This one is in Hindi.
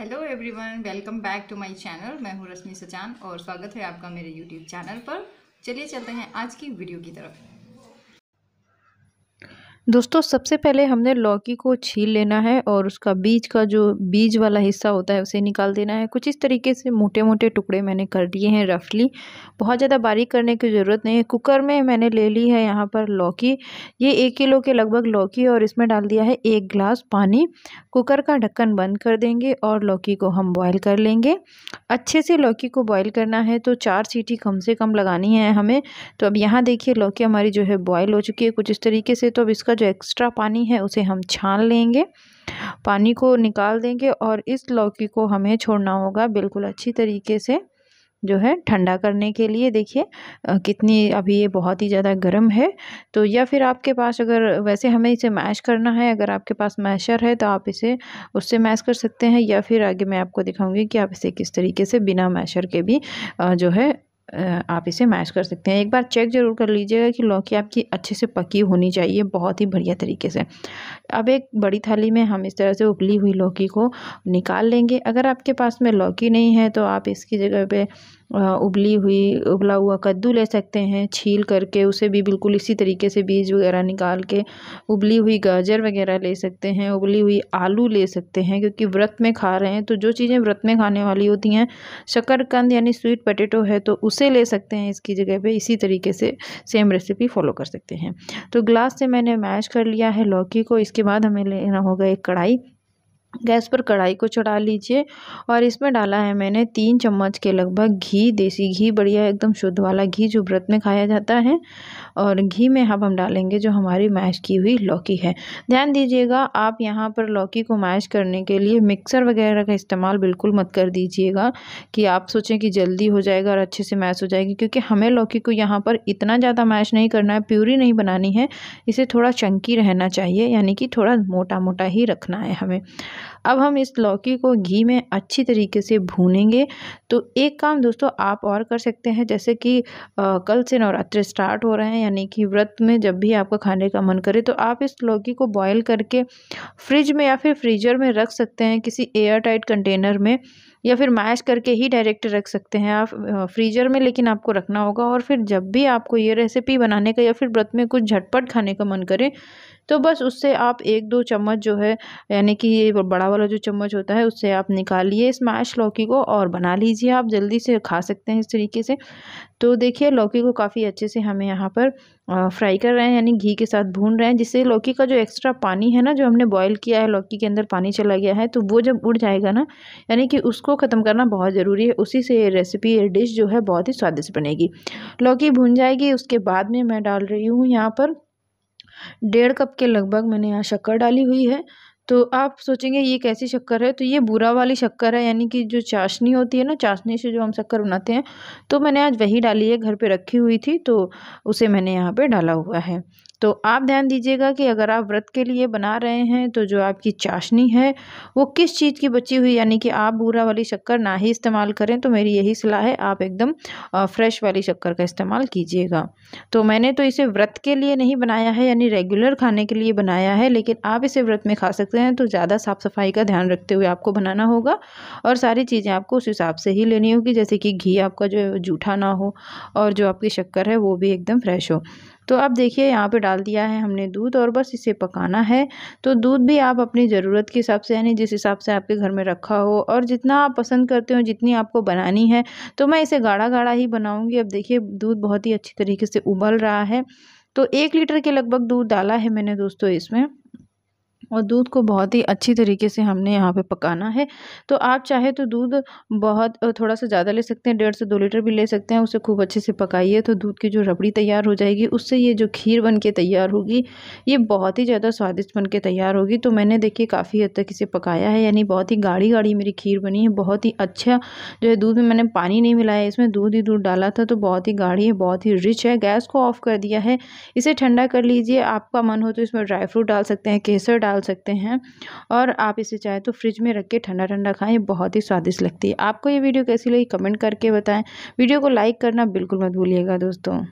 hello everyone welcome back to my channel मैं हूँ रश्मि सचान और स्वागत है आपका मेरे यूट्यूब चैनल पर चलिए चलते हैं आज की वीडियो की तरफ दोस्तों सबसे पहले हमने लौकी को छील लेना है और उसका बीज का जो बीज वाला हिस्सा होता है उसे निकाल देना है कुछ इस तरीके से मोटे मोटे टुकड़े मैंने कर दिए हैं रफली बहुत ज़्यादा बारीक करने की ज़रूरत नहीं है कुकर में मैंने ले ली है यहाँ पर लौकी ये एक किलो के लगभग लौकी और इसमें डाल दिया है एक गिलास पानी कुकर का ढक्कन बंद कर देंगे और लौकी को हम बॉयल कर लेंगे अच्छे से लौकी को बॉयल करना है तो चार सीटी कम से कम लगानी है हमें तो अब यहाँ देखिए लौकी हमारी जो है बॉयल हो चुकी है कुछ इस तरीके से तो अब इसका उसका जो एक्स्ट्रा पानी है उसे हम छान लेंगे पानी को निकाल देंगे और इस लौकी को हमें छोड़ना होगा बिल्कुल अच्छी तरीके से जो है ठंडा करने के लिए देखिए कितनी अभी ये बहुत ही ज़्यादा गर्म है तो या फिर आपके पास अगर वैसे हमें इसे मैश करना है अगर आपके पास मैशर है तो आप इसे उससे मैश कर सकते हैं या फिर आगे मैं आपको दिखाऊंगी कि आप इसे किस तरीके से बिना मैशर के भी जो है आप इसे मैश कर सकते हैं एक बार चेक ज़रूर कर लीजिएगा कि लौकी आपकी अच्छे से पकी होनी चाहिए बहुत ही बढ़िया तरीके से अब एक बड़ी थाली में हम इस तरह से उबली हुई लौकी को निकाल लेंगे अगर आपके पास में लौकी नहीं है तो आप इसकी जगह पे उबली हुई उबला हुआ कद्दू ले सकते हैं छील करके उसे भी बिल्कुल इसी तरीके से बीज वगैरह निकाल के उबली हुई गाजर वगैरह ले सकते हैं उबली हुई आलू ले सकते हैं क्योंकि व्रत में खा रहे हैं तो जो चीज़ें व्रत में खाने वाली होती हैं शकरकंद यानी स्वीट पटेटो है तो उसे ले सकते हैं इसकी जगह पर इसी तरीके से सेम रेसिपी फॉलो कर सकते हैं तो ग्लास से मैंने मैश कर लिया है लौकी को इसके बाद हमें लेना होगा एक कढ़ाई गैस पर कढ़ाई को चढ़ा लीजिए और इसमें डाला है मैंने तीन चम्मच के लगभग घी देसी घी बढ़िया एकदम शुद्ध वाला घी जो व्रत में खाया जाता है और घी में अब हम डालेंगे जो हमारी मैश की हुई लौकी है ध्यान दीजिएगा आप यहाँ पर लौकी को मैश करने के लिए मिक्सर वगैरह का इस्तेमाल बिल्कुल मत कर दीजिएगा कि आप सोचें कि जल्दी हो जाएगा और अच्छे से मैश हो जाएगी क्योंकि हमें लौकी को यहाँ पर इतना ज़्यादा मैश नहीं करना है प्यूरी नहीं बनानी है इसे थोड़ा चंकी रहना चाहिए यानी कि थोड़ा मोटा मोटा ही रखना है हमें अब हम इस लौकी को घी में अच्छी तरीके से भूनेंगे तो एक काम दोस्तों आप और कर सकते हैं जैसे कि आ, कल से नवरात्र स्टार्ट हो रहे हैं यानी कि व्रत में जब भी आपका खाने का मन करे तो आप इस लौकी को बॉयल करके फ्रिज में या फिर फ्रीजर में रख सकते हैं किसी एयर टाइट कंटेनर में या फिर मैश करके ही डायरेक्ट रख सकते हैं आप फ्रीजर में लेकिन आपको रखना होगा और फिर जब भी आपको ये रेसिपी बनाने का या फिर व्रत में कुछ झटपट खाने का मन करे तो बस उससे आप एक दो चम्मच जो है यानी कि ये बड़ा वाला जो चम्मच होता है उससे आप निकालिए इस मैश लौकी को और बना लीजिए आप जल्दी से खा सकते हैं इस तरीके से तो देखिए लौकी को काफ़ी अच्छे से हमें यहाँ पर फ्राई कर रहे हैं यानी घी के साथ भून रहे हैं जिससे लौकी का जो एक्स्ट्रा पानी है ना जो हमने बॉईल किया है लौकी के अंदर पानी चला गया है तो वो जब उड़ जाएगा ना यानी कि उसको ख़त्म करना बहुत ज़रूरी है उसी से ये रेसिपी ये डिश जो है बहुत ही स्वादिष्ट बनेगी लौकी भून जाएगी उसके बाद में मैं डाल रही हूँ यहाँ पर डेढ़ कप के लगभग मैंने यहाँ शक्कर डाली हुई है तो आप सोचेंगे ये कैसी शक्कर है तो ये बुरा वाली शक्कर है यानी कि जो चाशनी होती है ना चाशनी से जो हम शक्कर बनाते हैं तो मैंने आज वही डाली है घर पे रखी हुई थी तो उसे मैंने यहाँ पे डाला हुआ है तो आप ध्यान दीजिएगा कि अगर आप व्रत के लिए बना रहे हैं तो जो आपकी चाशनी है वो किस चीज़ की बची हुई यानी कि आप बूरा वाली शक्कर ना ही इस्तेमाल करें तो मेरी यही सलाह है आप एकदम फ्रेश वाली शक्कर का इस्तेमाल कीजिएगा तो मैंने तो इसे व्रत के लिए नहीं बनाया है यानी रेगुलर खाने के लिए बनाया है लेकिन आप इसे व्रत में खा सकते हैं तो ज़्यादा साफ़ सफाई का ध्यान रखते हुए आपको बनाना होगा और सारी चीज़ें आपको उस हिसाब से ही लेनी होगी जैसे कि घी आपका जो है जूठा ना हो और जो आपकी शक्कर है वो भी एकदम फ्रेश हो तो अब देखिए यहाँ पे डाल दिया है हमने दूध और बस इसे पकाना है तो दूध भी आप अपनी ज़रूरत के हिसाब से यानी जिस हिसाब से आपके घर में रखा हो और जितना आप पसंद करते हो जितनी आपको बनानी है तो मैं इसे गाढ़ा गाढ़ा ही बनाऊँगी अब देखिए दूध बहुत ही अच्छी तरीके से उबल रहा है तो एक लीटर के लगभग दूध डाला है मैंने दोस्तों इसमें और दूध को बहुत ही अच्छी तरीके से हमने यहाँ पे पकाना है तो आप चाहे तो दूध बहुत थोड़ा सा ज़्यादा ले सकते हैं डेढ़ से दो लीटर भी ले सकते हैं उसे खूब अच्छे से पकाइए तो दूध की जो रबड़ी तैयार हो जाएगी उससे ये जो खीर बन के तैयार होगी ये बहुत ही ज़्यादा स्वादिष्ट बन के तैयार होगी तो मैंने देखिए काफ़ी हद तक इसे पकाया है यानी बहुत ही गाढ़ी गाढ़ी मेरी खीर बनी है बहुत ही अच्छा जो है दूध में मैंने पानी नहीं मिलाया इसमें दूध ही दूध डाला था तो बहुत ही गाढ़ी है बहुत ही रिच है गैस को ऑफ़ कर दिया है इसे ठंडा कर लीजिए आपका मन हो तो इसमें ड्राई फ्रूट डाल सकते हैं केसर डाल डाल सकते हैं और आप इसे चाहे तो फ्रिज में रख के ठंडा ठंडा खाएँ बहुत ही स्वादिष्ट लगती है आपको ये वीडियो कैसी लगी कमेंट करके बताएँ वीडियो को लाइक करना बिल्कुल मत भूलिएगा दोस्तों